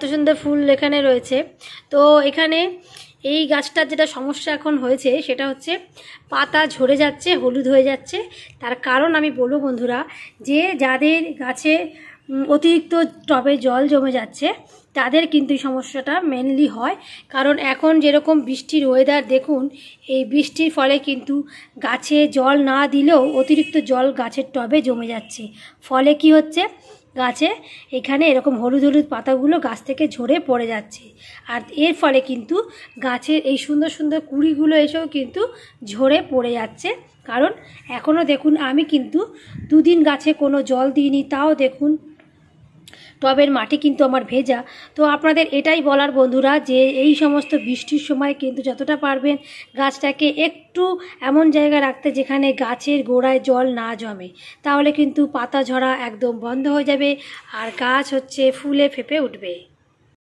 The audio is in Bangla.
এত সুন্দর ফুল এখানে রয়েছে তো এখানে এই গাছটার যেটা সমস্যা এখন হয়েছে সেটা হচ্ছে পাতা ঝরে যাচ্ছে হলুদ হয়ে যাচ্ছে তার কারণ আমি বলবো বন্ধুরা যে যাদের গাছে অতিরিক্ত টবে জল জমে যাচ্ছে তাদের কিন্তু এই সমস্যাটা মেনলি হয় কারণ এখন যেরকম বৃষ্টির ওয়েদার দেখুন এই বৃষ্টির ফলে কিন্তু গাছে জল না দিলেও অতিরিক্ত জল গাছের টবে জমে যাচ্ছে ফলে কি হচ্ছে গাছে এখানে এরকম হলুদ হলুদ পাতাগুলো গাছ থেকে ঝরে পড়ে যাচ্ছে আর এর ফলে কিন্তু গাছের এই সুন্দর সুন্দর কুড়িগুলো এসেও কিন্তু ঝরে পড়ে যাচ্ছে কারণ এখনও দেখুন আমি কিন্তু দুদিন গাছে কোনো জল দিইনি তাও দেখুন টবের মাটি কিন্তু আমার ভেজা তো আপনাদের এটাই বলার বন্ধুরা যে এই সমস্ত বৃষ্টির সময় কিন্তু যতটা পারবেন গাছটাকে একটু এমন জায়গায় রাখতে যেখানে গাছের গোড়ায় জল না জমে তাহলে কিন্তু পাতা ঝরা একদম বন্ধ হয়ে যাবে আর গাছ হচ্ছে ফুলে ফেপে উঠবে